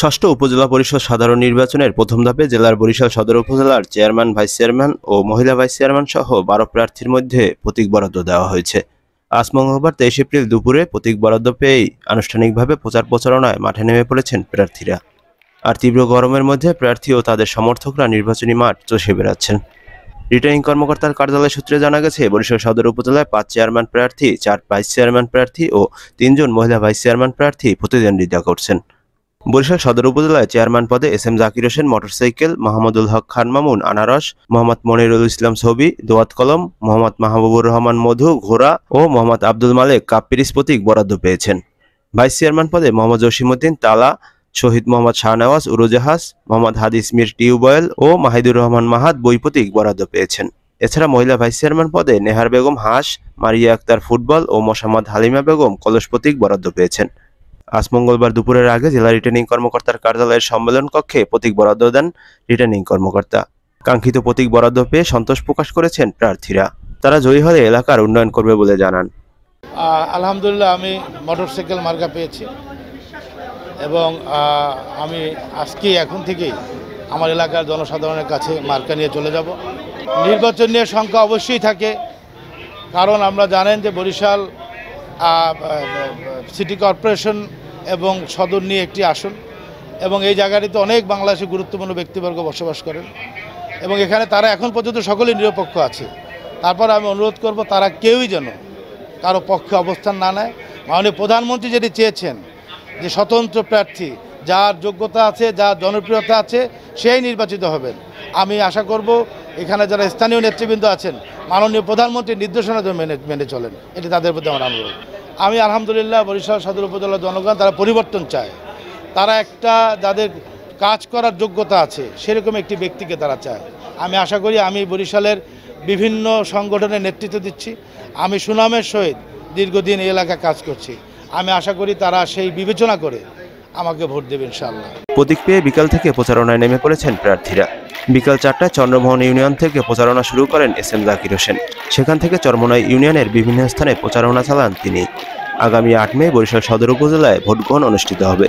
ষষ্ঠ উপজেলা পরিষদ সাধারণ নির্বাচনের প্রথম ধাপে জেলার বরিশাল সদর উপজেলার চেয়ারম্যান ভাইস চেয়ারম্যান ও মহিলা ভাইস চেয়ারম্যান সহ বারো প্রার্থীর মধ্যে প্রতীক বরাদ্দ দেওয়া হয়েছে আজ মঙ্গলবার তেইশ এপ্রিল দুপুরে প্রতীক বরাদ্দ পেয়েই আনুষ্ঠানিকভাবে প্রচার প্রচারণায় মাঠে নেমে পড়েছেন প্রার্থীরা আর তীব্র গরমের মধ্যে প্রার্থী ও তাদের সমর্থকরা নির্বাচনী মাঠ চষে বেড়াচ্ছেন রিটার্নিং কর্মকর্তার কার্যালয় সূত্রে জানা গেছে বরিশাল সদর উপজেলায় পাঁচ চেয়ারম্যান প্রার্থী চার ভাইস চেয়ারম্যান প্রার্থী ও তিনজন মহিলা ভাইস চেয়ারম্যান প্রার্থী প্রতিদ্বন্দ্বিতা করছেন বরিশাল সদর উপজেলায় চেয়ারম্যান পদে S M Zakir Hossain motorcycle Mahmudul Haque Khan Mamun আনারস মোহাম্মদ মনিরুল ইসলাম ছবি দোয়াত কলম মোহাম্মদ মাহবুবুর রহমান মধু ঘোড়া ও মোহাম্মদ আব্দুল মালেক কাপ্পিরিস প্রতীক বরাদ্দ পেয়েছেন ভাইস চেয়ারম্যান পদে মোহাম্মদ জসিমুদ্দিন তালা শহীদ মোহাম্মদ শাহনওয়াজ উরুজাহাজ মোহাম্মদ হাদিস মির টিউবয়েল ও মাহিদুর রহমান মাহাত বই প্রতীক বরাদ্দ পেয়েছেন এছাড়া মহিলা ভাইস চেয়ারম্যান পদে নেহার বেগম হাঁস মারিয়া আক্তার ফুটবল ও মোসাম্মদ হালিমা বেগম কলস প্রতীক বরাদ্দ পেয়েছেন আজ মঙ্গলবার দুপুরের আগে জেলা রিটার্নিং কর্মকর্তার কার্যালয়ের সম্মেলন কক্ষে প্রতীক বরাদ্দ দেন রিটার্নিং কর্মকর্তা কাঙ্ক্ষিত প্রতীক বরাদ্দ পেয়ে সন্তোষ প্রকাশ করেছেন প্রার্থীরা তারা জয়ী হলে এলাকার উন্নয়ন করবে বলে জানান আলহামদুলিল্লাহ আমি মোটরসাইকেল মার্কা পেয়েছি এবং আমি আজকে এখন থেকেই আমার এলাকার জনসাধারণের কাছে মার্কা নিয়ে চলে যাব নির্বাচন নিয়ে সংখ্যা অবশ্যই থাকে কারণ আমরা জানেন যে বরিশাল সিটি কর্পোরেশন এবং সদর নিয়ে একটি আসন এবং এই জায়গাটিতে অনেক বাংলাদেশি গুরুত্বপূর্ণ ব্যক্তিবর্গ বসবাস করেন এবং এখানে তারা এখন পর্যন্ত সকলেই নিরপেক্ষ আছে তারপর আমি অনুরোধ করব তারা কেউই যেন কারো পক্ষে অবস্থান না নেয় মাননীয় প্রধানমন্ত্রী যেটি চেয়েছেন যে স্বতন্ত্র প্রার্থী যার যোগ্যতা আছে যার জনপ্রিয়তা আছে সেই নির্বাচিত হবেন আমি আশা করব এখানে যারা স্থানীয় নেতৃবৃন্দ আছেন মাননীয় প্রধানমন্ত্রীর নির্দেশনা মেনে মেনে চলেন এটি তাদের প্রতি আমার অনুরোধ আমি আলহামদুলিল্লাহ বরিশাল সদর উপজেলার জনগণ তারা পরিবর্তন চায় তারা একটা যাদের কাজ করার যোগ্যতা আছে সেরকম একটি ব্যক্তিকে তারা চায় আমি আশা করি আমি বরিশালের বিভিন্ন সংগঠনের নেতৃত্ব দিচ্ছি আমি সুনামের সহিত দীর্ঘদিন এই এলাকা কাজ করছি আমি আশা করি তারা সেই বিবেচনা করে আমাকে ভোট দেবেন ইনশাআল্লাহ প্রতীক পেয়ে বিকাল থেকে প্রচারণায় নেমে পড়েছেন প্রার্থীরা বিকাল চারটায় চন্দ্রভবন ইউনিয়ন থেকে প্রচারণা শুরু করেন এস এম জাকির হোসেন সেখান থেকে চর্মনায় ইউনিয়নের বিভিন্ন স্থানে প্রচারণা চালান তিনি আগামী আট মে বরিশাল সদর উপজেলায় ভোটগ্রহণ অনুষ্ঠিত হবে